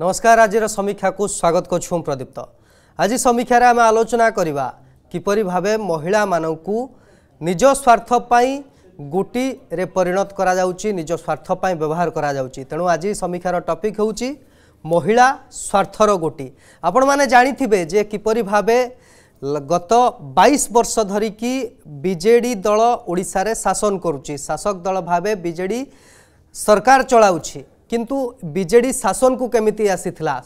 ନମସ୍କାର ଆଜିର ସମୀକ୍ଷାକୁ ସ୍ୱାଗତ କରୁଛୁ ମୁଁ ପ୍ରଦୀପ୍ତ ଆଜି ସମୀକ୍ଷାରେ ଆମେ ଆଲୋଚନା କରିବା କିପରି ଭାବେ ମହିଳାମାନଙ୍କୁ ନିଜ ସ୍ୱାର୍ଥ ପାଇଁ ଗୋଟିରେ ପରିଣତ କରାଯାଉଛି ନିଜ ସ୍ୱାର୍ଥ ପାଇଁ ବ୍ୟବହାର କରାଯାଉଛି ତେଣୁ ଆଜି ସମୀକ୍ଷାର ଟପିକ୍ ହେଉଛି ମହିଳା ସ୍ୱାର୍ଥର ଗୋଟି ଆପଣମାନେ ଜାଣିଥିବେ ଯେ କିପରି ଭାବେ ଗତ ବାଇଶ ବର୍ଷ ଧରିକି ବିଜେଡ଼ି ଦଳ ଓଡ଼ିଶାରେ ଶାସନ କରୁଛି ଶାସକ ଦଳ ଭାବେ ବିଜେଡ଼ି ସରକାର ଚଳାଉଛି किंतु विजेडी शासन को केमी आसीला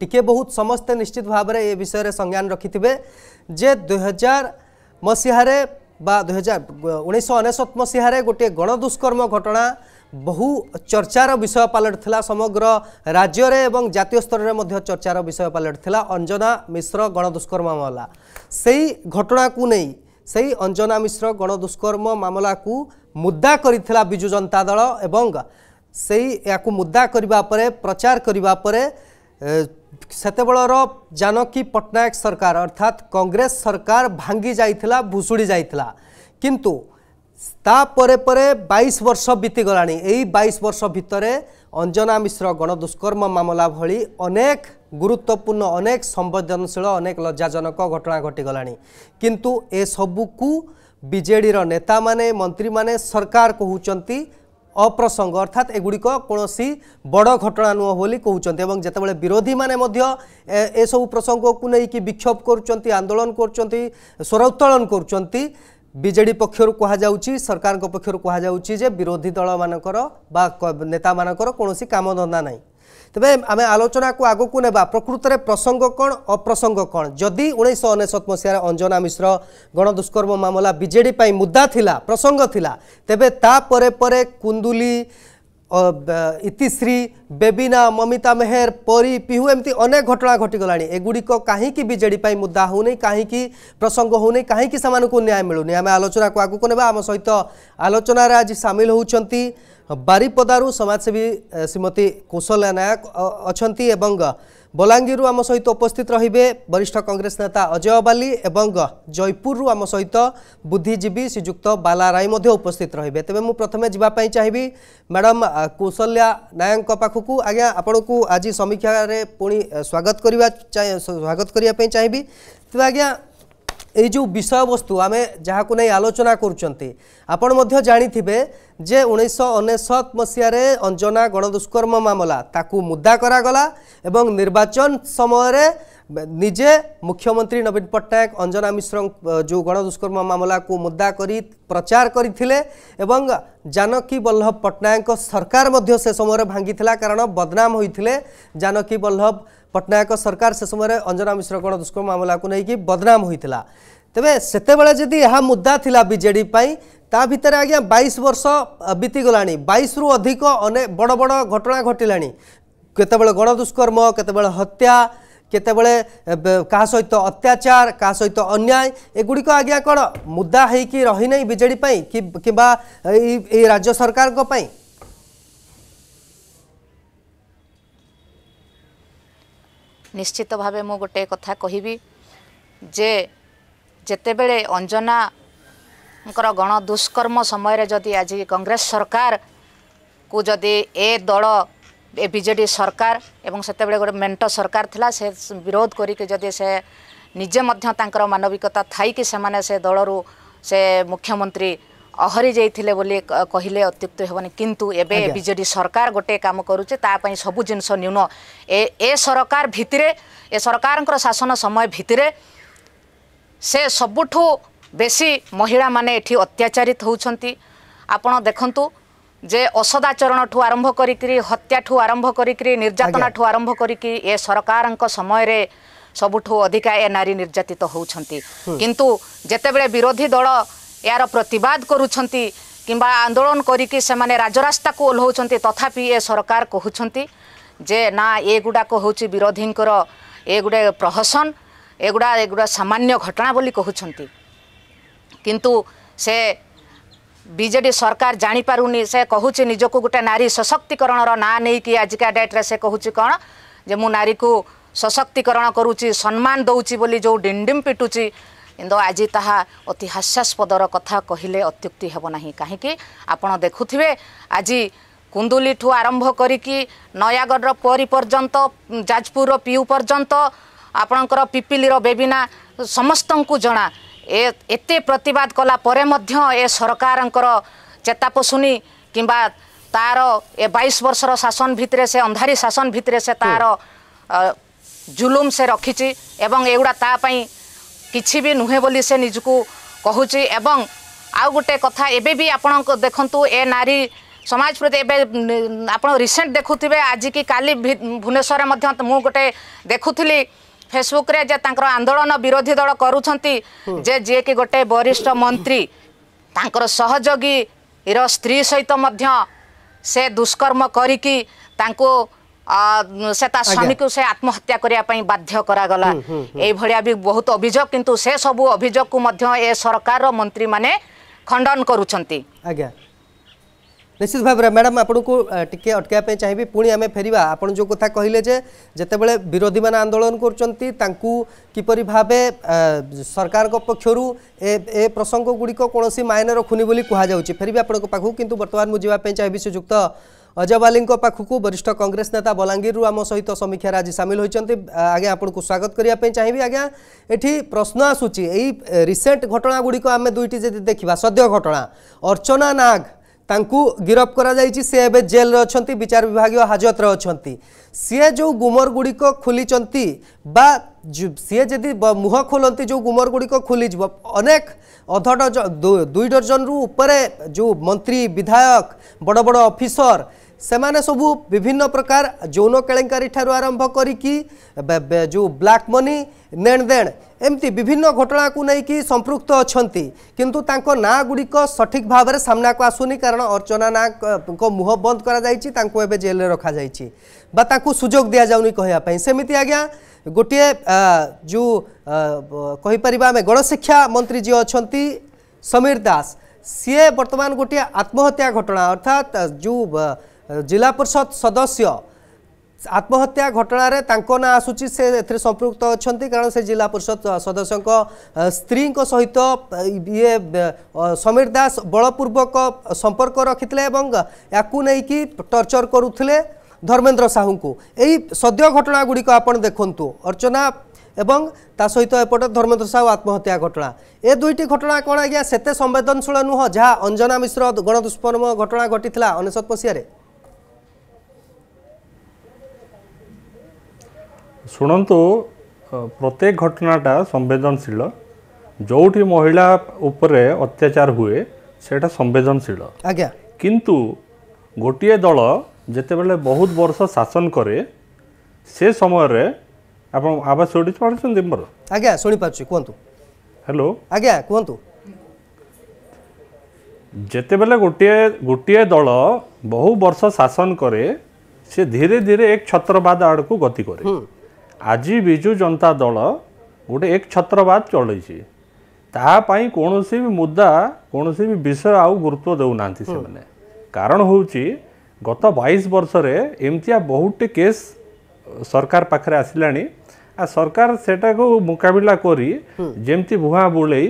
টিকে বহুত সমস্তে নিশ্চিত ভাবে এ বিষয়ে সংজ্ঞান রাখিবে যে দুই হাজার মসিহারে বা দুই হাজার উনিশশো অনেশত মসিহারে গোটিয়ে গণদুষ্কর্ম ঘটনা বহু চর্চার বিষয় পালটিলা সমগ্র রাজ্যরে এবং জাতীয় স্তরের মধ্যে চর্চার বিষয় পালটিলা অঞ্জনা মিশ্র গণদুষ্কর্ম মামলা সেই ঘটনাকু নেই সেই অঞ্জনা মিশ্র গণদুষ্কর্ম মামলাকু মুদ্দা করেছিল বিজু জনতা দল এবং ସେଇ ୟାକୁ ମୁଦ୍ଦା କରିବା ପରେ ପ୍ରଚାର କରିବା ପରେ ସେତେବେଳର ଜାନକୀ ପଟ୍ଟନାୟକ ସରକାର ଅର୍ଥାତ୍ କଂଗ୍ରେସ ସରକାର ଭାଙ୍ଗି ଯାଇଥିଲା ଭୁଷୁଡ଼ି ଯାଇଥିଲା କିନ୍ତୁ ତାପରେ ପରେ ବାଇଶ ବର୍ଷ ବିତିଗଲାଣି ଏଇ ବାଇଶ ବର୍ଷ ଭିତରେ ଅଞ୍ଜନା ମିଶ୍ର ଗଣଦୁଷ୍କର୍ମ ମାମଲା ଭଳି ଅନେକ ଗୁରୁତ୍ୱପୂର୍ଣ୍ଣ ଅନେକ ସମ୍ବେଦନଶୀଳ ଅନେକ ଲଜ୍ଜାଜନକ ଘଟଣା ଘଟିଗଲାଣି କିନ୍ତୁ ଏସବୁକୁ ବିଜେଡ଼ିର ନେତାମାନେ ମନ୍ତ୍ରୀମାନେ ସରକାର କହୁଛନ୍ତି ଅପ୍ରସଙ୍ଗ ଅର୍ଥାତ୍ ଏଗୁଡ଼ିକ କୌଣସି ବଡ଼ ଘଟଣା ନୁହଁ ବୋଲି କହୁଛନ୍ତି ଏବଂ ଯେତେବେଳେ ବିରୋଧୀମାନେ ମଧ୍ୟ ଏସବୁ ପ୍ରସଙ୍ଗକୁ ନେଇକି ବିକ୍ଷୋଭ କରୁଛନ୍ତି ଆନ୍ଦୋଳନ କରୁଛନ୍ତି ସ୍ୱର ଉତ୍ତୋଳନ କରୁଛନ୍ତି ବିଜେଡ଼ି ପକ୍ଷରୁ କୁହାଯାଉଛି ସରକାରଙ୍କ ପକ୍ଷରୁ କୁହାଯାଉଛି ଯେ ବିରୋଧୀ ଦଳମାନଙ୍କର ବା ନେତାମାନଙ୍କର କୌଣସି କାମଧନ୍ଦା ନାହିଁ ତେବେ ଆମେ ଆଲୋଚନାକୁ ଆଗକୁ ନେବା ପ୍ରକୃତରେ ପ୍ରସଙ୍ଗ କ'ଣ ଅପ୍ରସଙ୍ଗ କ'ଣ ଯଦି ଉଣେଇଶହ ଅନେଶ୍ୱତ ମସିହାରେ ଅଞ୍ଜନା ମିଶ୍ର ଗଣଦୁଷ୍କର୍ମ ମାମଲା ବିଜେଡ଼ି ପାଇଁ ମୁଦ୍ଦା ଥିଲା ପ୍ରସଙ୍ଗ ଥିଲା ତେବେ ତା ପରେ ପରେ କୁନ୍ଦୁଲି ଇତିଶ୍ରୀ ବେବିନା ମମିତା ମେହେର ପରୀ ପିହୁ ଏମିତି ଅନେକ ଘଟଣା ଘଟିଗଲାଣି ଏଗୁଡ଼ିକ କାହିଁକି ବିଜେଡ଼ି ପାଇଁ ମୁଦ୍ଦା ହେଉନି କାହିଁକି ପ୍ରସଙ୍ଗ ହେଉନି କାହିଁକି ସେମାନଙ୍କୁ ନ୍ୟାୟ ମିଳୁନି ଆମେ ଆଲୋଚନାକୁ ଆଗକୁ ନେବା ଆମ ସହିତ ଆଲୋଚନାରେ ଆଜି ସାମିଲ ହେଉଛନ୍ତି बारीपदारू समाजसेवी श्रीमती कौशल्या नायक अच्छा बलांगीर आम सहित उपस्थित रे वरिष्ठ कांग्रेस नेता अजय बाली जयपुर रू आम सहित बुद्धिजीवी श्रीजुक्त बाला राय उपस्थित रे तेज मुझे प्रथम जावाई चाहिए मैडम कौशल्या नायक पाखक आज्ञा आपण को आज समीक्षा पुणी स्वागत करने स्वागत करने चाहिए तेज आज्ञा এই যে বিষয়বস্তু আমি যা আলোচনা করছেন আপনার জাঁথিবে যে উনিশশো অনেশত মশিয়ার অঞ্জনা গণদুষ্কর্ম মামলা তাকে মুদা করা গলা এবং নির্বাচন সময়ের ନିଜେ ମୁଖ୍ୟମନ୍ତ୍ରୀ ନବୀନ ପଟ୍ଟନାୟକ ଅଞ୍ଜନା ମିଶ୍ର ଯେଉଁ ଗଣଦୁଷ୍କର୍ମ ମାମଲାକୁ ମୁଦ୍ଦା କରି ପ୍ରଚାର କରିଥିଲେ ଏବଂ ଜାନକୀ ବଲ୍ଲଭ ପଟ୍ଟନାୟକଙ୍କ ସରକାର ମଧ୍ୟ ସେ ସମୟରେ ଭାଙ୍ଗିଥିଲା କାରଣ ବଦନାମ ହୋଇଥିଲେ ଜାନକୀ ବଲ୍ଲଭ पट्टनायक सरकार से समय अंजना मिश्र गण दुष्कर्म मामला को लेकिन बदनाम होता तेरे सेत मुद्दा था विजेपी ता भितर आज्ञा बैश वर्ष बीतीगला बैश रु अधिक बड़ बड़ घटना घटला केत गण दुष्कर्म केत हत्या केत का सहित अत्याचार का सहित अन्याय एगुड़िक आज्ञा कौन मुदा हो कि राज्य सरकार ନିଶ୍ଚିତ ଭାବେ ମୁଁ ଗୋଟେ କଥା କହିବି ଯେ ଯେତେବେଳେ ଅଞ୍ଜନାଙ୍କର ଗଣ ଦୁଷ୍କର୍ମ ସମୟରେ ଯଦି ଆଜି କଂଗ୍ରେସ ସରକାରକୁ ଯଦି ଏ ଦଳ ଏ ବିଜେଡ଼ି ସରକାର ଏବଂ ସେତେବେଳେ ଗୋଟେ ମେଣ୍ଟ ସରକାର ଥିଲା ସେ ବିରୋଧ କରିକି ଯଦି ସେ ନିଜେ ମଧ୍ୟ ତାଙ୍କର ମାନବିକତା ଥାଇକି ସେମାନେ ସେ ଦଳରୁ ସେ ମୁଖ୍ୟମନ୍ତ୍ରୀ ଅହରି ଯାଇଥିଲେ ବୋଲି କହିଲେ ଅତ୍ୟୁକ୍ତ ହେବନି କିନ୍ତୁ ଏବେ ବିଜେଡ଼ି ସରକାର ଗୋଟିଏ କାମ କରୁଛି ତା ପାଇଁ ସବୁ ଜିନିଷ ନ୍ୟୁନ ଏ ଏ ସରକାର ଭିତରେ ଏ ସରକାରଙ୍କର ଶାସନ ସମୟ ଭିତରେ ସେ ସବୁଠୁ ବେଶୀ ମହିଳାମାନେ ଏଠି ଅତ୍ୟାଚାରିତ ହେଉଛନ୍ତି ଆପଣ ଦେଖନ୍ତୁ ଯେ ଅସଦାଚରଣଠୁ ଆରମ୍ଭ କରିକିରି ହତ୍ୟାଠୁ ଆରମ୍ଭ କରିକିରି ନିର୍ଯାତନାଠୁ ଆରମ୍ଭ କରିକି ଏ ସରକାରଙ୍କ ସମୟରେ ସବୁଠୁ ଅଧିକା ଏ ନାରୀ ନିର୍ଯାତିତ ହେଉଛନ୍ତି କିନ୍ତୁ ଯେତେବେଳେ ବିରୋଧୀ ଦଳ ଏହାର ପ୍ରତିବାଦ କରୁଛନ୍ତି କିମ୍ବା ଆନ୍ଦୋଳନ କରିକି ସେମାନେ ରାଜରାସ୍ତାକୁ ଓହ୍ଲାଉଛନ୍ତି ତଥାପି ଏ ସରକାର କହୁଛନ୍ତି ଯେ ନା ଏଗୁଡ଼ାକ ହେଉଛି ବିରୋଧୀଙ୍କର ଏ ଗୁଡ଼ାଏ ପ୍ରହସନ ଏଗୁଡ଼ା ଏଗୁଡ଼ା ସାମାନ୍ୟ ଘଟଣା ବୋଲି କହୁଛନ୍ତି କିନ୍ତୁ ସେ ବିଜେଡ଼ି ସରକାର ଜାଣିପାରୁନି ସେ କହୁଛି ନିଜକୁ ଗୋଟେ ନାରୀ ସଶକ୍ତିକରଣର ନାଁ ନେଇକି ଆଜିକା ଡେଟ୍ରେ ସେ କହୁଛି କ'ଣ ଯେ ମୁଁ ନାରୀକୁ ସଶକ୍ତିକରଣ କରୁଛି ସମ୍ମାନ ଦେଉଛି ବୋଲି ଯେଉଁ ଡିମ୍ ଡିମ୍ ପିଟୁଛି କିନ୍ତୁ ଆଜି ତାହା ଅତି ହାସ୍ୟାସ୍ପଦର କଥା କହିଲେ ଅତ୍ୟୁକ୍ତି ହେବ ନାହିଁ କାହିଁକି ଆପଣ ଦେଖୁଥିବେ ଆଜି କୁନ୍ଦୁଲିଠୁ ଆରମ୍ଭ କରିକି ନୟାଗଡ଼ର ପରି ପର୍ଯ୍ୟନ୍ତ ଯାଜପୁରର ପିଉ ପର୍ଯ୍ୟନ୍ତ ଆପଣଙ୍କର ପିପିଲିର ବେବିନା ସମସ୍ତଙ୍କୁ ଜଣା ଏ ଏତେ ପ୍ରତିବାଦ କଲା ପରେ ମଧ୍ୟ ଏ ସରକାରଙ୍କର ଚେତାପଶୁନି କିମ୍ବା ତାର ଏ ବାଇଶ ବର୍ଷର ଶାସନ ଭିତରେ ସେ ଅନ୍ଧାରୀ ଶାସନ ଭିତରେ ସେ ତାର ଜୁଲୁମ ସେ ରଖିଛି ଏବଂ ଏଗୁଡ଼ା ତା ପାଇଁ କିଛି ବି ନୁହେଁ ବୋଲି ସେ ନିଜକୁ କହୁଛି ଏବଂ ଆଉ ଗୋଟେ କଥା ଏବେ ବି ଆପଣଙ୍କ ଦେଖନ୍ତୁ ଏ ନାରୀ ସମାଜ ପ୍ରତି ଏବେ ଆପଣ ରିସେଣ୍ଟ ଦେଖୁଥିବେ ଆଜିକି କାଲି ଭୁବନେଶ୍ୱରରେ ମଧ୍ୟ ମୁଁ ଗୋଟେ ଦେଖୁଥିଲି ଫେସବୁକ୍ରେ ଯେ ତାଙ୍କର ଆନ୍ଦୋଳନ ବିରୋଧୀ ଦଳ କରୁଛନ୍ତି ଯେ ଯିଏକି ଗୋଟେ ବରିଷ୍ଠ ମନ୍ତ୍ରୀ ତାଙ୍କର ସହଯୋଗୀର ସ୍ତ୍ରୀ ସହିତ ମଧ୍ୟ ସେ ଦୁଷ୍କର୍ମ କରିକି ତାଙ୍କୁ সে তা স্বামীকে সে আত্মহত্যা করা বাধ্য করাগলা এইভাবে বি বহুত অভিযোগ কিন্তু সে সবু অভিযোগ কু এ সরকার মন্ত্রী মানে খণ্ডন করুচার আজ্ঞা নিশ্চিত ভাবে ম্যাডাম আপনার টিকি অটকাইয়া চাহিবি পুঁ আমি ফেরা আপনার যে কথা কহিলেন যে যেতবে বিরোধী মানে আন্দোলন করছেন তাঁকু কিপর ভাবে সরকার পক্ষর এ প্রসঙ্গ গুড়ি কোণী মাইনে রখুনি বলে কুহযাচ্ছে ফেরি আপনার পাখু কিন্তু বর্তমান মু যা চাহিবি শ্রীযুক্ত अजयवाली पाखक वरिष्ठ कंग्रेस नेता बलांगीर आम सहित समीक्षार आज सामिल होती आज्ञा आपको स्वागत करने चाहिए आज्ञा एटी प्रश्न आसूची य रिसेंट घटना गुड़िक आम दुईट जी देखा सद्य घटना अर्चना नाग ताकू गिरफ कर सी एवं जेल अच्छा विचार विभाग हाजत अच्छा सीए जो गुमर गुड़िक खुली सीए जदि मुह खोलती जो गुमर गुड़िक खुलज अनेक अध दुई डर्जन रूपर जो मंत्री विधायक बड़ बड़ अफिसर से मैंने सब विभिन्न प्रकार जौन के आरंभ कर जो ब्लाक मनी नेणदेण एमती विभिन्न घटना को नहीं कि संपुक्त अच्छा किंतु तक ना गुड़िक सठिक भाव में सामना को आसुनी कारण अर्चना ना मुह बंद करेल रखा जाता सुजोग दि जाऊन कहवापी सेमती आज्ञा गोटे जो कहीपर आम गणशिक्षा मंत्री जी अच्छा समीर दास सीए बर्तमान गोटे आत्महत्या घटना अर्थात जो ଜିଲ୍ଲା ପରିଷଦ ସଦସ୍ୟ ଆତ୍ମହତ୍ୟା ଘଟଣାରେ ତାଙ୍କ ନାଁ ଆସୁଛି ସେ ଏଥିରେ ସମ୍ପୃକ୍ତ ଅଛନ୍ତି କାରଣ ସେ ଜିଲ୍ଲା ପରିଷଦ ସଦସ୍ୟଙ୍କ ସ୍ତ୍ରୀଙ୍କ ସହିତ ଇଏ ସମୀର ଦାସ ବଳପୂର୍ବକ ସମ୍ପର୍କ ରଖିଥିଲେ ଏବଂ ୟାକୁ ନେଇକି ଟର୍ଚର କରୁଥିଲେ ଧର୍ମେନ୍ଦ୍ର ସାହୁଙ୍କୁ ଏଇ ସଦ୍ୟ ଘଟଣାଗୁଡ଼ିକ ଆପଣ ଦେଖନ୍ତୁ ଅର୍ଚ୍ଚନା ଏବଂ ତା ସହିତ ଏପଟେ ଧର୍ମେନ୍ଦ୍ର ସାହୁ ଆତ୍ମହତ୍ୟା ଘଟଣା ଏ ଦୁଇଟି ଘଟଣା କ'ଣ ଆଜ୍ଞା ସେତେ ସମ୍ବେଦନଶୀଳ ନୁହଁ ଯାହା ଅଞ୍ଜନା ମିଶ୍ର ଗଣଦୁଷ୍କର୍ମ ଘଟଣା ଘଟିଥିଲା ଅନେଶତ ମସିହାରେ ଶୁଣନ୍ତୁ ପ୍ରତ୍ୟେକ ଘଟଣାଟା ସମ୍ବେଦନଶୀଳ ଯେଉଁଠି ମହିଳା ଉପରେ ଅତ୍ୟାଚାର ହୁଏ ସେଇଟା ସମ୍ବେଦନଶୀଳ ଆଜ୍ଞା କିନ୍ତୁ ଗୋଟିଏ ଦଳ ଯେତେବେଳେ ବହୁତ ବର୍ଷ ଶାସନ କରେ ସେ ସମୟରେ ଆପଣ ଆବାଜ ଶୁଣିପାରୁଛନ୍ତି ମୋର ଆଜ୍ଞା ଶୁଣିପାରୁଛି କୁହନ୍ତୁ ହ୍ୟାଲୋ ଆଜ୍ଞା କୁହନ୍ତୁ ଯେତେବେଳେ ଗୋଟିଏ ଗୋଟିଏ ଦଳ ବହୁ ବର୍ଷ ଶାସନ କରେ ସେ ଧୀରେ ଧୀରେ ଏକ ଛତ୍ରବାଦ ଆଡ଼କୁ ଗତି କରେ ଆଜି ବିଜୁ ଜନତା ଦଳ ଗୋଟେ ଏକ ଛତ୍ରବାଦ ଚଳେଇଛି ତା ପାଇଁ କୌଣସି ବି ମୁଦ୍ଦା କୌଣସି ବି ବିଷୟ ଆଉ ଗୁରୁତ୍ୱ ଦେଉନାହାନ୍ତି ସେମାନେ କାରଣ ହେଉଛି ଗତ ବାଇଶ ବର୍ଷରେ ଏମିତିଆ ବହୁତଟି କେସ୍ ସରକାର ପାଖରେ ଆସିଲାଣି ଆଉ ସରକାର ସେଟାକୁ ମୁକାବିଲା କରି ଯେମିତି ଭୁଆଁ ବୁଲେଇ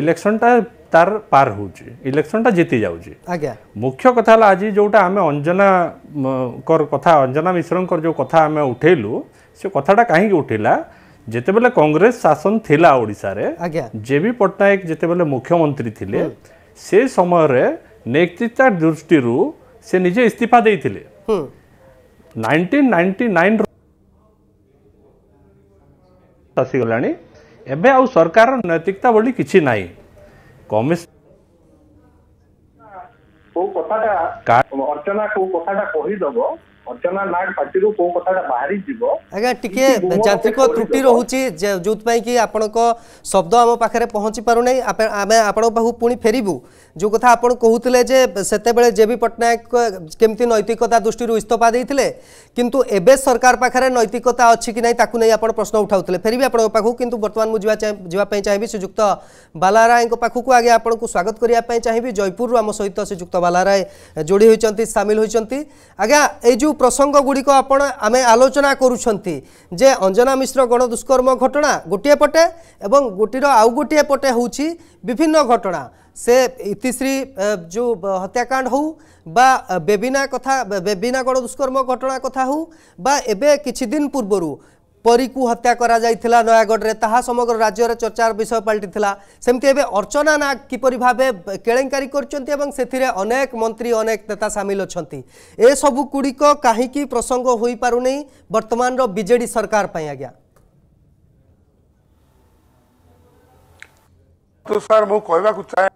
ଇଲେକ୍ସନଟା তার পার হচ্ছে ইলেকশনটা জিতি যাচ্ছে মুখ্য কথা হল আজ যেটা আমি অঞ্জনা কথা অঞ্জনা মিশ্রঙ্কর যে কথা আমি উঠেলু ସେ କଥାଟା କାହିଁକି ଉଠିଲା ଯେତେବେଳେ କଂଗ୍ରେସ ଶାସନ ଥିଲା ଓଡ଼ିଶାରେ ଜେ ବି ପଟ୍ଟନାୟକ ଯେତେବେଳେ ମୁଖ୍ୟମନ୍ତ୍ରୀ ଥିଲେ ସେ ସମୟରେ ନେତୃତ୍ୱ ଦୃଷ୍ଟିରୁ ସେ ନିଜେ ଇସ୍ତଫା ଦେଇଥିଲେ ଆସିଗଲାଣି ଏବେ ଆଉ ସରକାର ନୈତିକତା ବୋଲି କିଛି ନାହିଁ କମିଶନ କଥାଟା ଅର୍ଚ୍ଚନା କୋଉ କଥାଟା କହିଦବ जांत्रिक त्रुटि रोचे जो आप शब्द आम पाखे पहुँची पार नहीं पुणी फेरबू जो कथा आप कहते सेत जेबी पट्टनायक नैतिकता दृष्टि इस्तफा देते कि सरकार पाखे नैतिकता अच्छी कि नहीं ताकू नहीं आप प्रश्न उठाऊ फेरबी भी कि बर्तमान मुझे चाहिए श्रीजुक्त बाला राय पाखक आगे आपंक स्वागत करने चाहिए जयपुर आम सहित श्रीजुक्त बाला राय जोड़ी होती सामिल होती आज्ञा यू प्रसंग गुड़िक आम आलोचना करुंजे अंजना मिश्र गणदुष्कर्म घटना गोटेपटे गोटीर आउ गोटे पटे हूँ विभिन्न घटना से इतिश्री जो हत्याकांड हो बा बेबिना कथा बेबिना गणदुष्कर्म घटना कथा हो बा किद पूर्वर পরীকু হত্যা করা যাইথিলা নয়াগড়ে তাহা সমগ্র রাজ্যের চর্চার বিষয় পাল্টিথিলা সেমতি এবে অর্চনা নাগ কিপরি ভাবে কেলেঙ্কারি করছেন এবং সেথিরে অনেক মন্ত্রী অনেক নেতা সামিল অছন্তি এ সবু কুড়িক কাহিকি প্রসঙ্গ হই পারুনি বর্তমানর বিজেডি সরকার পাই আজ্ঞা তুষার মু কইবাকু চাহে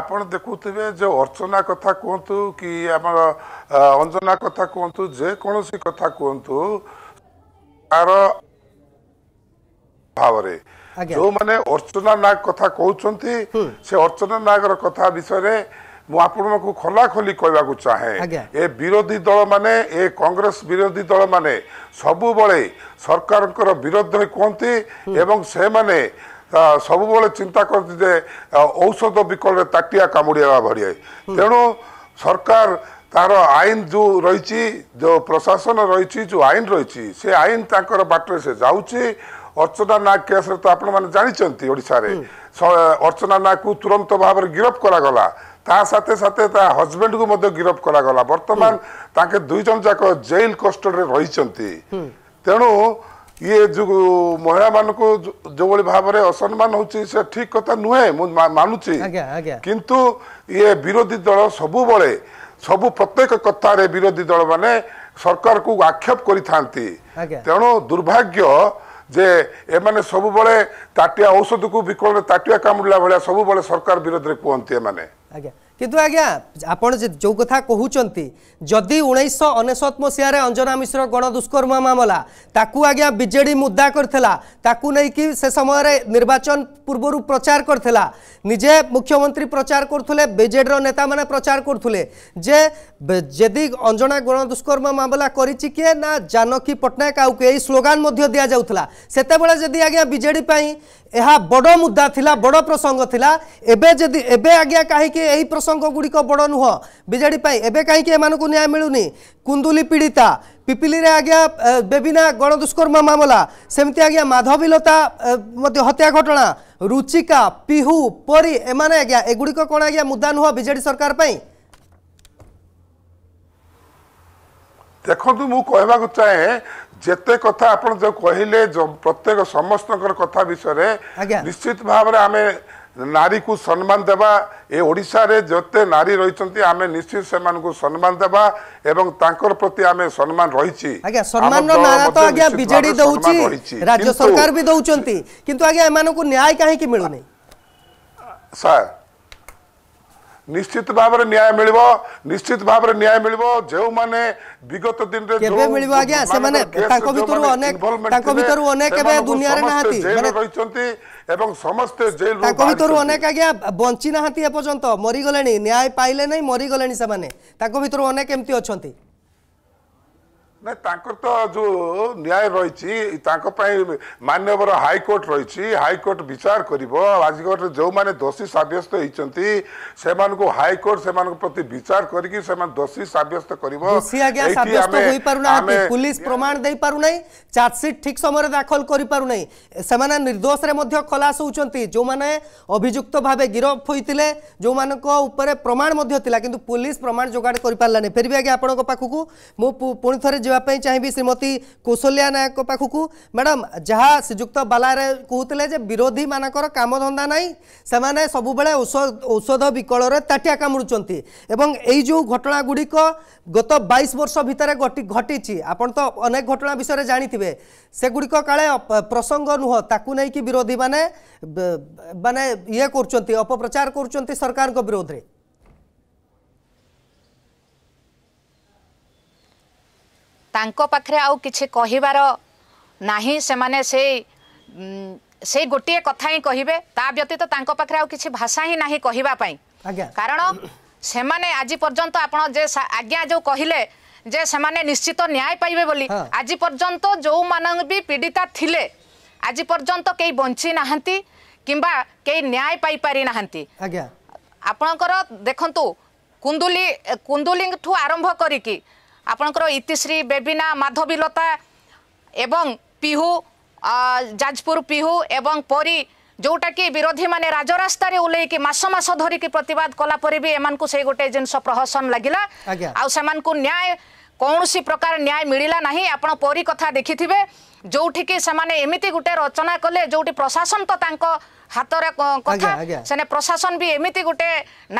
ଆପଣ ଦେଖୁଥିବେ ଯେ ଅର୍ଚ୍ଚନା କଥା କୁହନ୍ତୁ କି ଆମର ଅଞ୍ଜନା କଥା କୁହନ୍ତୁ ଯେକୌଣସି କଥା କୁହନ୍ତୁ ତାର ଭାବରେ ଯୋଉମାନେ ଅର୍ଚ୍ଚନା ନାୟକ କଥା କହୁଛନ୍ତି ସେ ଅର୍ଚ୍ଚନା ନାୟକର କଥା ବିଷୟରେ ମୁଁ ଆପଣଙ୍କୁ ଖୋଲା ଖୋଲି କହିବାକୁ ଚାହେଁ ଏ ବିରୋଧୀ ଦଳ ମାନେ ଏ କଂଗ୍ରେସ ବିରୋଧୀ ଦଳ ମାନେ ସବୁବେଳେ ସରକାରଙ୍କର ବିରୋଧରେ କୁହନ୍ତି ଏବଂ ସେମାନେ ସବୁବେଳେ ଚିନ୍ତା କରନ୍ତି ଯେ ଔଷଧ ବିକଳରେ ତାଟିଆ କାମୁଡ଼ିବା ଭଳିଆ ତେଣୁ ସରକାର ତାର ଆଇନ ଯେଉଁ ରହିଛି ଯେଉଁ ପ୍ରଶାସନ ରହିଛି ଯେଉଁ ଆଇନ ରହିଛି ସେ ଆଇନ ତାଙ୍କର ବାଟରେ ସେ ଯାଉଛି ଅର୍ଚ୍ଚନା ନାଗ କେସ୍ରେ ତ ଆପଣମାନେ ଜାଣିଛନ୍ତି ଓଡ଼ିଶାରେ ଅର୍ଚ୍ଚନା ନାଗକୁ ତୁରନ୍ତ ଭାବରେ ଗିରଫ କରାଗଲା ତା ସାଥେ ସାଥେ ତା ହଜବେଣ୍ଡକୁ ମଧ୍ୟ ଗିରଫ କରାଗଲା ବର୍ତ୍ତମାନ ତାଙ୍କେ ଦୁଇ ଜଣ ଯାକ ଜେଲ କଷ୍ଟଡିରେ ରହିଛନ୍ତି ତେଣୁ ଇଏ ଯୋଉ ମହିଳାମାନଙ୍କୁ ଯେଉଁଭଳି ଭାବରେ ଅସମ୍ମାନ ହେଉଛି ସେ ଠିକ କଥା ନୁହେଁ ମୁଁ ମାନୁଛି କିନ୍ତୁ ଇଏ ବିରୋଧୀ ଦଳ ସବୁବେଳେ ସବୁ ପ୍ରତ୍ୟେକ କଥାରେ ବିରୋଧୀ ଦଳ ମାନେ ସରକାରକୁ ଆକ୍ଷେପ କରିଥାନ୍ତି ତେଣୁ ଦୁର୍ଭାଗ୍ୟ ଯେ ଏମାନେ ସବୁବେଳେ ତାଟିଆ ଔଷଧକୁ ବିକଳରେ ତାଟିଆ କାମୁଡ଼ିଲା ଭଳିଆ ସବୁବେଳେ ସରକାର ବିରୋଧରେ କୁହନ୍ତି ଏମାନେ ଆଜ୍ଞା किंतु आज्ञा आप जो कथा कहते जदि उन्नीस अनेशत मसीह अंजना मिश्र गण दुष्कर्म मामला ताकू आज्ञा बजे मुद्दा करी से समय निर्वाचन पूर्व प्रचार करजे मुख्यमंत्री प्रचार करुले बजेडर नेता मैंने प्रचार करुले जे जदि अंजना गण दुष्कर्म मामला करे ना जानकी पट्टनायक आउ के स्लोगान दि जाऊला से आज्ञा बजे यह बड़ मुद्दा थिला बड़ प्रसंग थिला एबे जदि एबे आज्ञा कहीं प्रसंग गुड़िक बड़ नुह बजेपी एवं कहीं न्याय मिलूनी कुंदुली पीड़िता पिपिली रे आज्ञा बेबिना गण दुष्कर्म मामला सेमती आज्ञा माधवीलता हत्या घटना रुचिका पिहू परी एम आज्ञा एगुड़िक कौन आज्ञा मुद्दा नुह बजे सरकार पर ଦେଖନ୍ତୁ ମୁଁ କହିବାକୁ ଚାହେଁ ଯେତେ କଥା ଆପଣ ଯେଉଁ କହିଲେ ପ୍ରତ୍ୟେକ ସମସ୍ତଙ୍କର କଥା ବିଷୟରେ ନିଶ୍ଚିତ ଭାବରେ ଆମେ ନାରୀକୁ ସମ୍ମାନ ଦେବା ଏ ଓଡ଼ିଶାରେ ଯେତେ ନାରୀ ରହିଛନ୍ତି ଆମେ ନିଶ୍ଚିତ ସେମାନଙ୍କୁ ସମ୍ମାନ ଦେବା ଏବଂ ତାଙ୍କର ପ୍ରତି ଆମେ ସମ୍ମାନ ରହିଛି ରାଜ୍ୟ ସରକାର ବି ଦଉଛନ୍ତି କିନ୍ତୁ ଆଜ୍ଞା ଏମାନଙ୍କୁ ନ୍ୟାୟ କାହିଁକି ମିଳୁନି ସାର୍ ନିଶ୍ଚିତ ଭାବରେ ନ୍ୟାୟ ମିଳିବ ନିଶ୍ଚିତ ଭାବରେ ନ୍ୟାୟ ମିଳିବ ଯେଉଁମାନେ ବିଗତ ଦିନରେ କେବେ ମିଳିବ ଆଜ୍ଞା ସେମାନେ ତାଙ୍କ ଭିତରୁ ଅନେକ ତାଙ୍କ ଭିତରୁ ଅନେକ ଏବେ ଦୁନିଆରେ ନାହାନ୍ତି ମାନେ ରହିଛନ୍ତି ଏବଂ ସମସ୍ତେ ଜେଲରୁ ତାଙ୍କ ଭିତରୁ ଅନେକ ଆଜ୍ଞା ବଞ୍ଚି ନାହାନ୍ତି ଏପର୍ଯ୍ୟନ୍ତ ମରିଗଲେଣି ନ୍ୟାୟ ପାଇଲେ ନାହିଁ ମରିଗଲେଣି ସେମାନେ ତାଙ୍କ ଭିତରୁ ଅନେକ ଏମିତି ଅଛନ୍ତି ନା ତାଙ୍କର ତ ଯେଉଁ ନ୍ୟାୟ ରହିଛି ତାଙ୍କ ପାଇଁ ମାନ୍ୟବର ହାଇକୋର୍ଟ ରହିଛି ହାଇକୋର୍ଟ ବିଚାର କରିବ ଆଜିକୋର୍ଟରେ ଯେଉଁମାନେ ଦୋଷୀ ସାବ୍ୟସ୍ତ ହେଇଛନ୍ତି ସେମାନଙ୍କୁ ହାଇକୋର୍ଟ ସେମାନଙ୍କ ପ୍ରତି ବିଚାର କରିକି ସେମାନେ ଦୋଷୀ ସାବ୍ୟସ୍ତ କରିବ ପୁଲିସ ପ୍ରମାଣ ଦେଇପାରୁନାହିଁ ଚାର୍ଜସିଟ୍ ଠିକ ସମୟରେ ଦାଖଲ କରିପାରୁନାହିଁ ସେମାନେ ନିର୍ଦ୍ଦୋଷରେ ମଧ୍ୟ ଖଲାସ ହେଉଛନ୍ତି ଯେଉଁମାନେ ଅଭିଯୁକ୍ତ ଭାବେ ଗିରଫ ହୋଇଥିଲେ ଯେଉଁମାନଙ୍କ ଉପରେ ପ୍ରମାଣ ମଧ୍ୟ ଥିଲା କିନ୍ତୁ ପୁଲିସ ପ୍ରମାଣ ଯୋଗାଡ଼ କରିପାରିଲାନି ଫେରିବି ଆଜ୍ଞା ଆପଣଙ୍କ ପାଖକୁ ମୁଁ ପୁଣି ଥରେ जावाई चाहिए श्रीमती कौशल्या नायक पाखक मैडम जहाँ श्रीजुक्त बालारे कहते विरोधी मानकर कम धंदा ना से सबुबले औषध विकल ताटिया कामुड़ घटना गुड़िक गत बैश वर्ष भितर घटी आपण तो अनेक घटना विषय जाणी सेगुड़िक काले प्रसंग नुह ताकू नहीं विरोधी मैंने मानने ये कर कर सरकार विरोध में ତାଙ୍କ ପାଖରେ ଆଉ କିଛି କହିବାର ନାହିଁ ସେମାନେ ସେଇ ସେଇ ଗୋଟିଏ କଥା ହିଁ କହିବେ ତା ବ୍ୟତୀତ ତାଙ୍କ ପାଖରେ ଆଉ କିଛି ଭାଷା ହିଁ ନାହିଁ କହିବା ପାଇଁ କାରଣ ସେମାନେ ଆଜି ପର୍ଯ୍ୟନ୍ତ ଆପଣ ଯେ ଆଜ୍ଞା ଯେଉଁ କହିଲେ ଯେ ସେମାନେ ନିଶ୍ଚିତ ନ୍ୟାୟ ପାଇବେ ବୋଲି ଆଜି ପର୍ଯ୍ୟନ୍ତ ଯେଉଁମାନେ ବି ପୀଡ଼ିତା ଥିଲେ ଆଜି ପର୍ଯ୍ୟନ୍ତ କେହି ବଞ୍ଚି ନାହାନ୍ତି କିମ୍ବା କେହି ନ୍ୟାୟ ପାଇପାରି ନାହାନ୍ତି ଆପଣଙ୍କର ଦେଖନ୍ତୁ କୁନ୍ଦୁଲି କୁନ୍ଦୁଲିଠୁ ଆରମ୍ଭ କରିକି ଆପଣଙ୍କର ଇତିଶ୍ରୀ ବେବିନା ମାଧବୀଲତା ଏବଂ ପିହୁ ଯାଜପୁର ପିହୁ ଏବଂ ପରୀ ଯେଉଁଟାକି ବିରୋଧୀମାନେ ରାଜରାସ୍ତାରେ ଓହ୍ଲେଇକି ମାସ ମାସ ଧରିକି ପ୍ରତିବାଦ କଲା ପରେ ବି ଏମାନଙ୍କୁ ସେଇ ଗୋଟେ ଜିନିଷ ପ୍ରହସନ ଲାଗିଲା ଆଉ ସେମାନଙ୍କୁ ନ୍ୟାୟ କୌଣସି ପ୍ରକାର ନ୍ୟାୟ ମିଳିଲା ନାହିଁ ଆପଣ ପରୀ କଥା ଦେଖିଥିବେ ଯେଉଁଠିକି ସେମାନେ ଏମିତି ଗୋଟେ ରଚନା କଲେ ଯେଉଁଠି ପ୍ରଶାସନ ତ ତାଙ୍କ ହାତରେ କଥା ସେନେ ପ୍ରଶାସନ ବି ଏମିତି ଗୋଟେ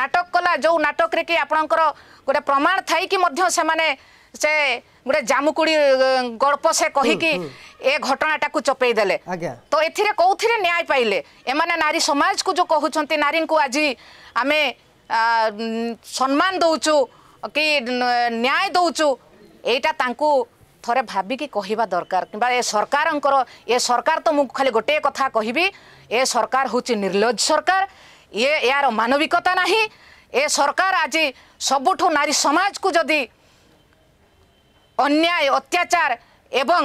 ନାଟକ କଲା ଯେଉଁ ନାଟକରେ କି ଆପଣଙ୍କର ଗୋଟେ ପ୍ରମାଣ ଥାଇକି ମଧ୍ୟ ସେମାନେ ସେ ଗୋଟେ ଜାମୁକୁଡି ଗଳ୍ପ ସେ କହିକି ଏ ଘଟଣାଟାକୁ ଚପେଇ ଦେଲେ ତ ଏଥିରେ କୋଉଥିରେ ନ୍ୟାୟ ପାଇଲେ ଏମାନେ ନାରୀ ସମାଜକୁ ଯୋଉ କହୁଛନ୍ତି ନାରୀଙ୍କୁ ଆଜି ଆମେ ସମ୍ମାନ ଦଉଛୁ କି ନ୍ୟାୟ ଦଉଛୁ ଏଇଟା ତାଙ୍କୁ ଥରେ ଭାବିକି କହିବା ଦରକାର କିମ୍ବା ଏ ସରକାରଙ୍କର ଏ ସରକାର ତ ମୁଁ ଖାଲି ଗୋଟିଏ କଥା କହିବି ଏ ସରକାର ହେଉଛି ନିର୍ଲଜ୍ଜ ସରକାର ଇଏ ଏହାର ମାନବିକତା ନାହିଁ ଏ ସରକାର ଆଜି ସବୁଠୁ ନାରୀ ସମାଜକୁ ଯଦି ଅନ୍ୟାୟ ଅତ୍ୟାଚାର ଏବଂ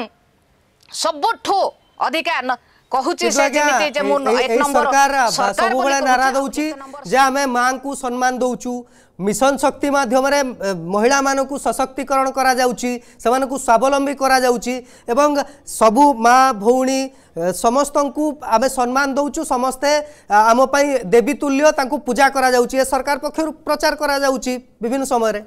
ସବୁଠୁ ଅଧିକା କହୁଛି ସେ ଯେମିତି ଯେ ମୁଁ ଏକ ନମ୍ବର ସବୁବେଳେ ନାରା ଦଉଛି ଯେ ଆମେ ମାଙ୍କୁ ସମ୍ମାନ ଦଉଛୁ ମିଶନ ଶକ୍ତି ମାଧ୍ୟମରେ ମହିଳାମାନଙ୍କୁ ସଶକ୍ତିକରଣ କରାଯାଉଛି ସେମାନଙ୍କୁ ସ୍ୱାବଲମ୍ବୀ କରାଯାଉଛି ଏବଂ ସବୁ ମା ଭଉଣୀ ସମସ୍ତଙ୍କୁ ଆମେ ସମ୍ମାନ ଦେଉଛୁ ସମସ୍ତେ ଆମ ପାଇଁ ଦେବୀ ତୁଲ୍ୟ ତାଙ୍କୁ ପୂଜା କରାଯାଉଛି ଏ ସରକାର ପକ୍ଷରୁ ପ୍ରଚାର କରାଯାଉଛି ବିଭିନ୍ନ ସମୟରେ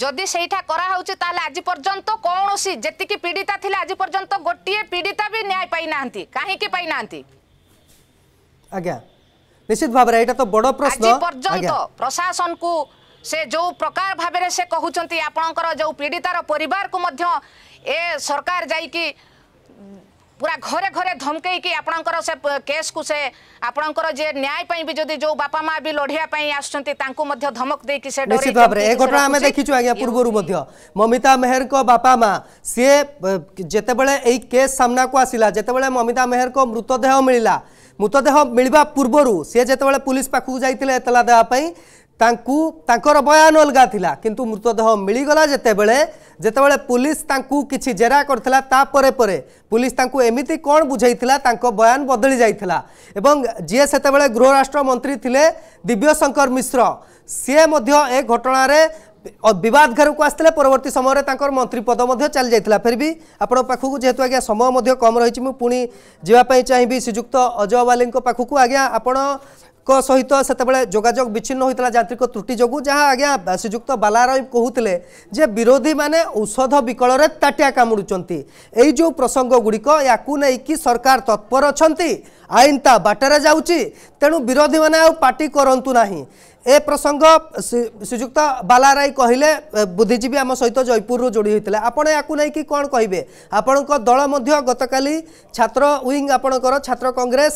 ଯଦି ସେଇଟା କରାହେଉଛି ତାହେଲେ ଆଜି ପର୍ଯ୍ୟନ୍ତ କୌଣସି ଯେତିକି ପୀଡ଼ିତା ଥିଲେ ଆଜି ପର୍ଯ୍ୟନ୍ତ ଗୋଟିଏ ପୀଡ଼ିତା ବି ନ୍ୟାୟ ପାଇନାହାନ୍ତି କାହିଁକି ପାଇନାହାନ୍ତି ଆଜ୍ଞା ନିଶ୍ଚିତ ଭାବରେ ଏଇଟା ତ ବଡ଼ ପ୍ରଶ୍ନ ଆଜି ପର୍ଯ୍ୟନ୍ତ ପ୍ରଶାସନକୁ ସେ ଯେଉଁ ପ୍ରକାର ଭାବରେ ସେ କହୁଛନ୍ତି ଆପଣଙ୍କର ଯେଉଁ ପୀଡ଼ିତାର ପରିବାରକୁ ମଧ୍ୟ ଏ ସରକାର ଯାଇକି पूरा घरे घरे धमकई कि आपणकर केस को से आपणकर जे न्याय भी जदी जो बापा मां भी लढिया पई आछंती तांको मध्य धमक दे घटना हमें देखिछु आगे पूर्वरु ममिता मेहर बापा माँ सी जेते केस सामना को आसिला जेते बेले ममिता मेहर को मृतदेह मिलिला मृतदेह मिलवा पूर्व सी जेते पुलिस पाखु जाइतिले एतला देवा ତାଙ୍କୁ ତାଙ୍କର ବୟାନ ଅଲଗା ଥିଲା କିନ୍ତୁ ମୃତଦେହ ମିଳିଗଲା ଯେତେବେଳେ ଯେତେବେଳେ ପୁଲିସ ତାଙ୍କୁ କିଛି ଜେରା କରିଥିଲା ତାପରେ ପରେ ପୁଲିସ ତାଙ୍କୁ ଏମିତି କ'ଣ ବୁଝେଇଥିଲା ତାଙ୍କ ବୟାନ ବଦଳି ଯାଇଥିଲା ଏବଂ ଯିଏ ସେତେବେଳେ ଗୃହରାଷ୍ଟ୍ର ମନ୍ତ୍ରୀ ଥିଲେ ଦିବ୍ୟଶଙ୍କର ମିଶ୍ର ସିଏ ମଧ୍ୟ ଏ ଘଟଣାରେ ବିବାଦ ଘେରକୁ ଆସିଥିଲେ ପରବର୍ତ୍ତୀ ସମୟରେ ତାଙ୍କର ମନ୍ତ୍ରୀ ପଦ ମଧ୍ୟ ଚାଲି ଯାଇଥିଲା ଫେର ବି ଆପଣଙ୍କ ପାଖକୁ ଯେହେତୁ ଆଜ୍ଞା ସମୟ ମଧ୍ୟ କମ୍ ରହିଛି ମୁଁ ପୁଣି ଯିବା ପାଇଁ ଚାହିଁବି ଶ୍ରୀଯୁକ୍ତ ଅଜୟ ବାଲିଙ୍କ ପାଖକୁ ଆଜ୍ଞା ଆପଣ ସହିତ ସେତେବେଳେ ଯୋଗାଯୋଗ ବିଚ୍ଛିନ୍ନ ହୋଇଥିଲା ଯାନ୍ତ୍ରିକ ତ୍ରୁଟି ଯୋଗୁଁ ଯାହା ଆଜ୍ଞା ଶ୍ରୀଯୁକ୍ତ ବାଲାରାୟ କହୁଥିଲେ ଯେ ବିରୋଧୀମାନେ ଔଷଧ ବିକଳରେ ତାଟିଆ କାମୁଡ଼ୁଛନ୍ତି ଏଇ ଯେଉଁ ପ୍ରସଙ୍ଗଗୁଡ଼ିକ ୟାକୁ ନେଇକି ସରକାର ତତ୍ପର ଅଛନ୍ତି ଆଇନ ତା ବାଟରେ ଯାଉଛି ତେଣୁ ବିରୋଧୀମାନେ ଆଉ ପାର୍ଟି କରନ୍ତୁ ନାହିଁ ଏ ପ୍ରସଙ୍ଗ ଶ୍ରୀଯୁକ୍ତ ବାଲାରାଇ କହିଲେ ବୁଦ୍ଧିଜୀବୀ ଆମ ସହିତ ଜୟପୁରରୁ ଯୋଡ଼ି ହୋଇଥିଲେ ଆପଣ ୟାକୁ ନେଇକି କ'ଣ କହିବେ ଆପଣଙ୍କ ଦଳ ମଧ୍ୟ ଗତକାଲି ଛାତ୍ର ୱିଙ୍ଗ ଆପଣଙ୍କର ଛାତ୍ର କଂଗ୍ରେସ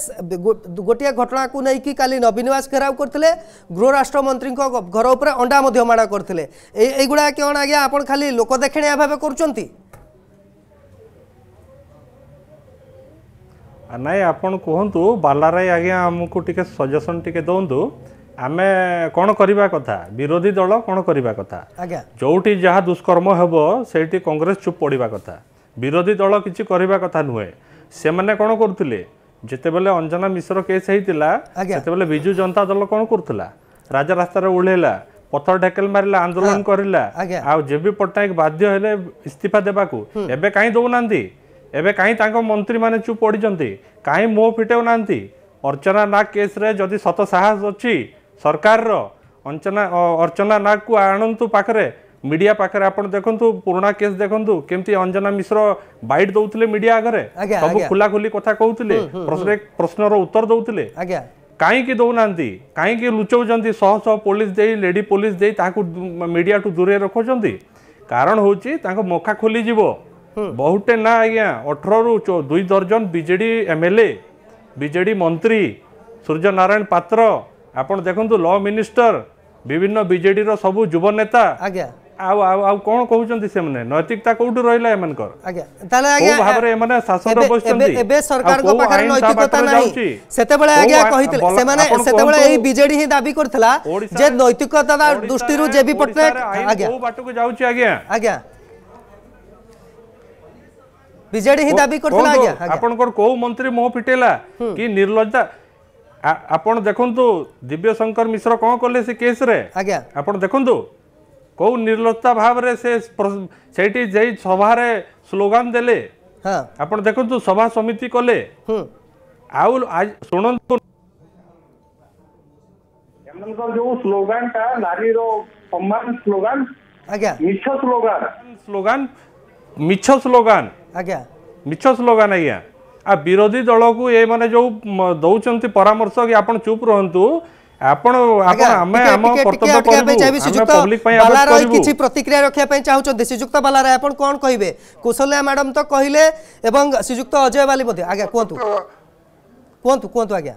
ଗୋଟିଏ ଘଟଣାକୁ ନେଇକି କାଲି ନବୀନିବାସ ଘେରାଉ କରିଥିଲେ ଗୃହରାଷ୍ଟ୍ରମନ୍ତ୍ରୀଙ୍କ ଘର ଉପରେ ଅଣ୍ଡା ମଧ୍ୟ ମାଡ଼ କରିଥିଲେ ଏଇଗୁଡ଼ା କ'ଣ ଆଜ୍ଞା ଆପଣ ଖାଲି ଲୋକ ଦେଖେଣିଆ ଭାବେ କରୁଛନ୍ତି ନାଇଁ ଆପଣ କୁହନ୍ତୁ ବାଲାରାଇ ଆଜ୍ଞା ଆମକୁ ଟିକେ ସଜେସନ୍ ଟିକେ ଦିଅନ୍ତୁ ଆମେ କ'ଣ କରିବା କଥା ବିରୋଧୀ ଦଳ କ'ଣ କରିବା କଥା ଆଜ୍ଞା ଯେଉଁଠି ଯାହା ଦୁଷ୍କର୍ମ ହେବ ସେଇଠି କଂଗ୍ରେସ ଚୁପ୍ ପଡ଼ିବା କଥା ବିରୋଧୀ ଦଳ କିଛି କରିବା କଥା ନୁହେଁ ସେମାନେ କ'ଣ କରୁଥିଲେ ଯେତେବେଳେ ଅଞ୍ଜନା ମିଶ୍ର କେସ୍ ହେଇଥିଲା ସେତେବେଳେ ବିଜୁ ଜନତା ଦଳ କ'ଣ କରୁଥିଲା ରାଜା ରାସ୍ତାରେ ଓହ୍ଲେଇଲା ପଥର ଢେକେଲ ମାରିଲା ଆନ୍ଦୋଳନ କରିଲା ଆଉ ଜେ ବି ପଟ୍ଟନାୟକ ବାଧ୍ୟ ହେଲେ ଇସ୍ତଫା ଦେବାକୁ ଏବେ କାହିଁ ଦେଉନାହାନ୍ତି ଏବେ କାହିଁ ତାଙ୍କ ମନ୍ତ୍ରୀମାନେ ଚୁପ୍ ପଡ଼ିଛନ୍ତି କାହିଁ ମୁହଁ ଫିଟାଉ ନାହାନ୍ତି ଅର୍ଚ୍ଚନା ନାଗ କେସ୍ରେ ଯଦି ସତ ସାହସ ଅଛି ସରକାରର ଅଞ୍ଚନା ଅର୍ଚ୍ଚନା ନାଗକୁ ଆଣନ୍ତୁ ପାଖରେ ମିଡିଆ ପାଖରେ ଆପଣ ଦେଖନ୍ତୁ ପୁରୁଣା କେସ୍ ଦେଖନ୍ତୁ କେମିତି ଅଞ୍ଜନା ମିଶ୍ର ବାଇଟ୍ ଦଉଥିଲେ ମିଡିଆ ଆଗରେ ସବୁ ଖୋଲାଖୋଲି କଥା କହୁଥିଲେ ପ୍ରଶ୍ନର ଉତ୍ତର ଦଉଥିଲେ କାହିଁକି ଦଉନାହାନ୍ତି କାହିଁକି ଲୁଚଉଛନ୍ତି ଶହ ଶହ ପୋଲିସ ଦେଇ ଲେଡି ପୋଲିସ ଦେଇ ତାହାକୁ ମିଡିଆଠୁ ଦୂରେଇ ରଖୁଛନ୍ତି କାରଣ ହେଉଛି ତାଙ୍କ ମୋଖା ଖୋଲିଯିବ বহুটে না আজ্ঞা অঠরু দুই দর্জন বিজেডি এমএলএ বিজেডি মন্ত্রী সূর্যনারায়ণ পাত্র আপনার দেখুন ল মিনিষ্টর বিভিন্ন বিজেডির সবু যুব নেতা আজ্ঞা ଆଉ ଆଉ ଆଉ କ'ଣ କହୁଛନ୍ତି ସେମାନେ ନୈତିକତା କୋଉଠି ରହିଲା ଏମାନଙ୍କର କୋଉ ଭାବରେ ଏମାନେ ଶାସନ ବସିଛନ୍ତି ଏବେ ସରକାରଙ୍କ ପାଖରେ ନୈତିକତା ନାହିଁ ସେତେବେଳେ ଆଜ୍ଞା କହିଥିଲେ ସେମାନେ ସେତେବେଳେ ଏହି ବିଜେଡି ହିଁ ଦାବି କରିଥିଲା ଯେ ନୈତିକତା ଦୃଷ୍ଟିରୁ ଜେବି ପଟ୍ଟନାୟକ ଆଜ୍ଞା କୋଉ ବାଟକୁ ଯାଉଛି ଆଜ୍ଞା ଆଜ୍ଞା বিজেডি হি দাবি করছিল আজ্ঞা আপনকর কোউ মন্ত্রী মোহ পিটেলা কি নির্লজ্জা আপন দেখন্তু দিব্য শঙ্কর মিশ্র কোন কলে সে কেস রে আজ্ঞা আপন দেখন্তু কোউ নির্লজ্জা ভাবরে সে সেইটি যেই সভারে স্লোগান দেলে হ্যাঁ আপন দেখন্তু সভা সমিতি কলে হুম আউ আজ শুনন্তু ଏମାନଙ୍କର ଯୋଉ ସ୍ଲୋଗାନଟା ନାରୀର ସମ୍ମାନ ସ୍ଲୋଗାନ ଆଜ୍ଞା ମିଛ ସ୍ଲୋଗାନ ସ୍ଲୋଗାନ मिछ स्लोगान मिछ स्लोगान आज्ञा आ विरोधी दल को ये माने जो दौरान परामर्श कि आप चुप रुंतु प्रतिक्रिया रखा मैडम तो कहले श्रीजुक्त अजय वाली आज कहतु कहतु आज्ञा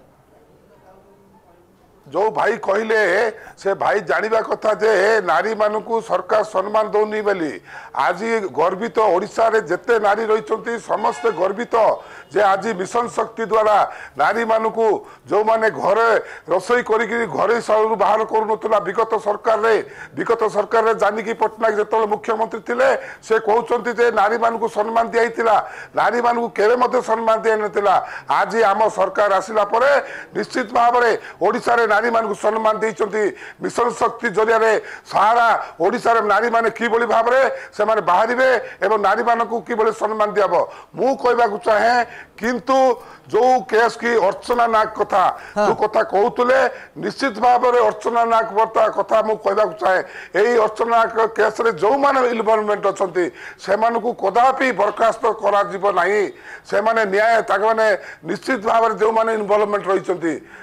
जो भाई कहले से भाई जानवा कथा जे नारी मान सरकार सम्मान दौनी बोली आज गर्वित ओडार जिते नारी रही समस्ते गर्वित जे आज मिशन शक्ति द्वारा नारी मान जो माने घरे रसोई कर घरे बाहर करूला विगत सरकार विगत सरकार जानकी पट्टनायक जो मुख्यमंत्री थे से कहते जे नारी मान सम्मान दिखाई नारी मान के सम्मान दिया ना आज आम सरकार आसला निश्चित भाव ओडा নারী মানুষ সম্মান দিয়েছেন মিশন শক্তি জরিয়া সারা ওড়িশার মানে কিভাবে ভাবে সে বাহারে এবং নারী মানুষ কিভাবে সম্মান দিয়ে হব মু কইবাকু চাহে কিন্তু যে কেস কি অর্চনা নাগ কথা যে কথা কৌলে নিশ্চিত ভাবে অর্চনা নাগ কথা মু কইবাকু চাহে এই অর্চনা নাগ কেসরে যে ইনভলভমেন্ট অনেক সে কদাপি বরখাস্ত করা যাব না সে নিশ্চিত ভাবে যে ইনভলভমেন্ট রয়েছে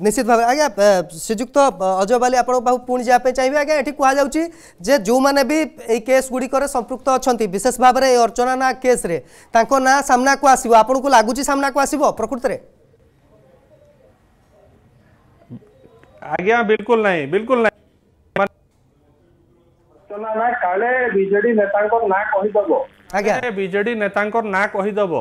निश्चित भाव आज्ञा श्रीजुक्त अजय बाली आपको पुणी जावाई चाहिए आज्ञा ये कहु जे जो मैंने भी ये केस गुड़िकर संपुक्त अच्छा विशेष भाव में अर्चना ना केस्रे ना सामना को आसो आपन को लगुच सामना को आसो प्रकृत में आज्ञा बिल्कुल नहीं बिल्कुल नहीं ना काले बीजेडी नेता ना कहीदब कौन ବିଜେଡି ନେତାଙ୍କର ନାଁ କହିଦେବ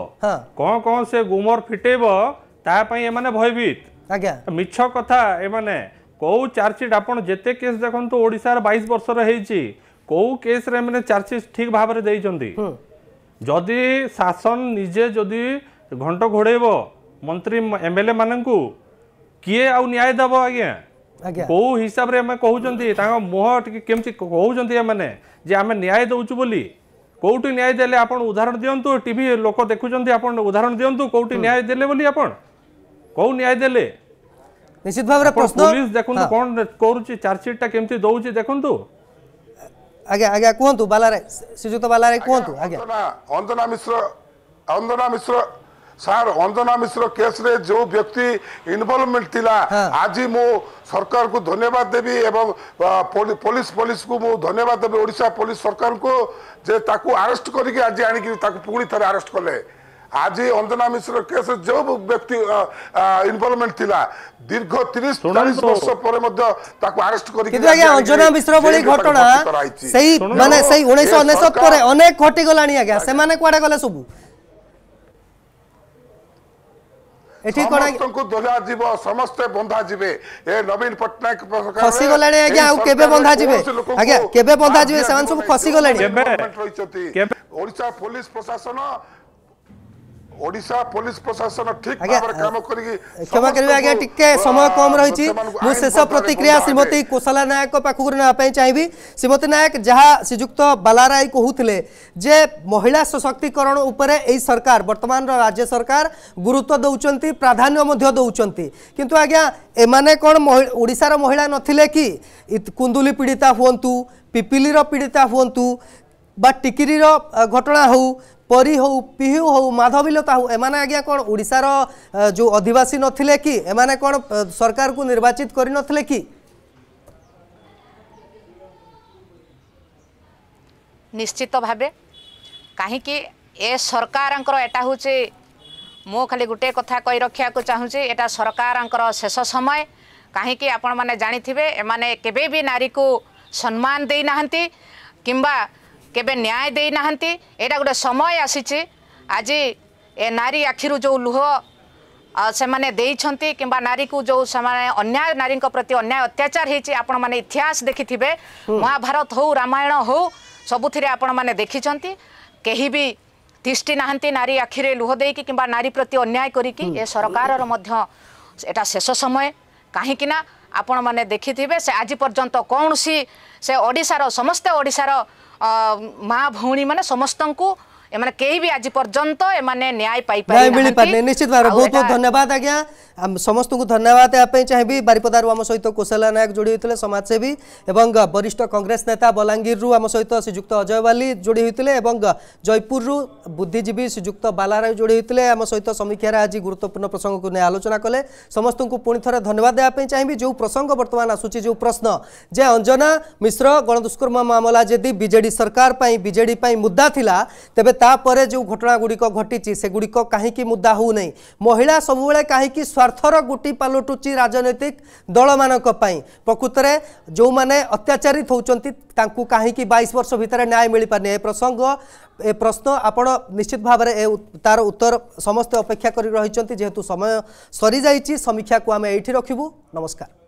भयभीत আজ্ঞা মিছ কথা এমানে কেউ চার্জসিট আপনার যেতে কেস দেখুন ওড়শার বাইশ বর্ষর হয়েছি কেউ কেস্রে এমনি চার্জসিট ঠিক ভাবে দিয়েছেন যদি শাসন নিজে যদি ঘণ্ট ঘোড়াইব মন্ত্রী এমএলএ মানুষ কিয়ে আউ ন্যায় দেব আজ্ঞা কেউ হিসাবে আমি কুমার তাঁর মুহ টিকি কেমি কুমার এমানে যে আমি ন্যায় দেছু বলে কোটি ন্যায় দেলে আপনার উদাহরণ দিও টিভি লোক দেখুম আপনার উদাহরণ দিও কোটি ন্যায় দেলে বলে আপনার कौन न्याय देले निश्चित भाव प्रश्न पुलिस देखु कौन करूची चार्जसीट टा केमती दउची देखंतु আজ্ঞা আজ্ঞা কুহন্তু বালারে শ্রীযুক্ত বালারে কুহন্তু আজ্ঞা অঞ্জনা মিশ্র অঞ্জনা মিশ্র ସାର୍ ଅଞ୍ଜନା ମିଶ୍ର କେସ୍ରେ ଯେଉଁ ବ୍ୟକ୍ତି ଇନଭଲଭମେଣ୍ଟ ଥିଲା ଆଜି ମୁଁ ସରକାରକୁ ଧନ୍ୟବାଦ ଦେବି ଏବଂ ପୋଲିସ ପୋଲିସକୁ ମୁଁ ଧନ୍ୟବାଦ ଦେବି ଓଡ଼ିଶା ପୋଲିସ ସରକାରଙ୍କୁ ଯେ ତାକୁ ଆରେଷ୍ଟ କରିକି ଆଜି ଆଣିକି ତାକୁ ପୁଣି ଥରେ ଆରେଷ୍ଟ କଲେ আজি অঞ্জনা মিশ্র কেস যে ব্যক্তি ইনভলভমেন্ট লা দীর্ঘ তিরিশ চালিশ বর্ষ পরে তাকে আরেস্ট করি অঞ্জনা মিশ্র ভি ঘটনা সেই মানে সেই উনিশশো অনেশত পরে অনেক ঘটি গলা আজ্ঞা সে কুয়াড়ে গলে সবু এটি কোন সমস্তଙ୍କୁ দোলা ଯିବ ସମସ୍ତେ ବନ୍ଧା ଯିବେ ଏ ନବୀନ ପଟ୍ଟନାୟକ ସରକାର ଖସି ଗଲାଣି ଆଜ୍ଞା ଆଉ କେବେ ବନ୍ଧା ଯିବେ ଆଜ୍ଞା କେବେ ବନ୍ଧା ଯିବେ ସେମାନେ ସବୁ ଖସି ଗଲାଣି କେବେ ରହିଛନ୍ତି ଓଡ଼ିଶା ପୋଲିସ ପ୍ରଶାସନ शेष प्रतिक्रिया श्रीमती नायक पाखुर ना नायक जहां सिजुक्त बालाराय महिला सशक्तिकरण सरकार वर्तमान राज्य सरकार गुरुत्व दउचंती प्राधान्य मध्य किंतु आज्ञा ए माने महिला नुंदुली पीड़िता हूँ पिपिली पीड़िता हूँ बा टिकिरी घटना हो পরী হো পিহু হো মাধবীলতা হো এমানে আজ্ঞা কোণ ওড়িশার যে অধিবাসী নথিলে কি এমানে কোণ সরকারকু নির্বাচিত করি নথিলে কি নিশ্চিত ভাবে কাহিকি এ সরকারঙ্কর এটা হচ্ছে মো খালি গোটে কথা কই রক্ষা রক্ষাকু চাহুছি এটা সরকারঙ্কর শেষ সময় কাহিকি আপন মানে জানিথিবে এমানে কেবে বি নারী নারীকু সম্মান দেই নাহান্তি কিংবা କେବେ ନ୍ୟାୟ ଦେଇନାହାନ୍ତି ଏଇଟା ଗୋଟେ ସମୟ ଆସିଛି ଆଜି ଏ ନାରୀ ଆଖିରୁ ଯେଉଁ ଲୁହ ସେମାନେ ଦେଇଛନ୍ତି କିମ୍ବା ନାରୀକୁ ଯେଉଁ ସେମାନେ ଅନ୍ୟାୟ ନାରୀଙ୍କ ପ୍ରତି ଅନ୍ୟାୟ ଅତ୍ୟାଚାର ହେଇଛି ଆପଣମାନେ ଇତିହାସ ଦେଖିଥିବେ ମହାଭାରତ ହଉ ରାମାୟଣ ହଉ ସବୁଥିରେ ଆପଣମାନେ ଦେଖିଛନ୍ତି କେହି ବି ତିଷ୍ଟି ନାହାନ୍ତି ନାରୀ ଆଖିରେ ଲୁହ ଦେଇକି କିମ୍ବା ନାରୀ ପ୍ରତି ଅନ୍ୟାୟ କରିକି ଏ ସରକାରର ମଧ୍ୟ ଏଇଟା ଶେଷ ସମୟ କାହିଁକି ନା ଆପଣମାନେ ଦେଖିଥିବେ ସେ ଆଜି ପର୍ଯ୍ୟନ୍ତ କୌଣସି ସେ ଓଡ଼ିଶାର ସମସ୍ତେ ଓଡ଼ିଶାର माँ भौनी मैंने समस्त को एमाने केही भी आज पर्यंत एमाने न्याय पाई पर न्याय मिली पर निश्चित भाबे बहुत बहुत धन्यवाद आ गया हम समस्त को धन्यवाद आप चाहे भी बारिपदार आम सहित कोशला नायक जोड़ी होते समाजसेवी और वरिष्ठ कांग्रेस नेता बलांगीरु आम सहित श्रीजुक्त अजय बाली जोड़ी होते जयपुर बुद्धिजीवी श्रीजुक्त बालाराय जोड़ी होते आम सहित समीक्षार आज गुरुत्वपूर्ण प्रसंग को नहीं आलोचना कले समस्त पुणी थे धन्यवाद देवाप चाहिए जो प्रसंग बर्तमान आसूँ जो प्रश्न जे अंजना मिश्र गणदुष्कर्म मामला जदि विजेड सरकार विजेड मुद्दा थी तेज ତାପରେ ଯେଉଁ ଘଟଣାଗୁଡ଼ିକ ଘଟିଛି ସେଗୁଡ଼ିକ କାହିଁକି ମୁଦା ହେଉନାହିଁ ମହିଳା ସବୁବେଳେ କାହିଁକି ସ୍ୱାର୍ଥର ଗୋଟି ପାଲଟୁଛି ରାଜନୈତିକ ଦଳମାନଙ୍କ ପାଇଁ ପ୍ରକୃତରେ ଯେଉଁମାନେ ଅତ୍ୟାଚାରିତ ହେଉଛନ୍ତି ତାଙ୍କୁ କାହିଁକି ବାଇଶ ବର୍ଷ ଭିତରେ ନ୍ୟାୟ ମିଳିପାରୁନି ଏ ପ୍ରସଙ୍ଗ ଏ ପ୍ରଶ୍ନ ଆପଣ ନିଶ୍ଚିତ ଭାବରେ ଏ ତାର ଉତ୍ତର ସମସ୍ତେ ଅପେକ୍ଷା କରି ରହିଛନ୍ତି ଯେହେତୁ ସମୟ ସରିଯାଇଛି ସମୀକ୍ଷାକୁ ଆମେ ଏଇଠି ରଖିବୁ ନମସ୍କାର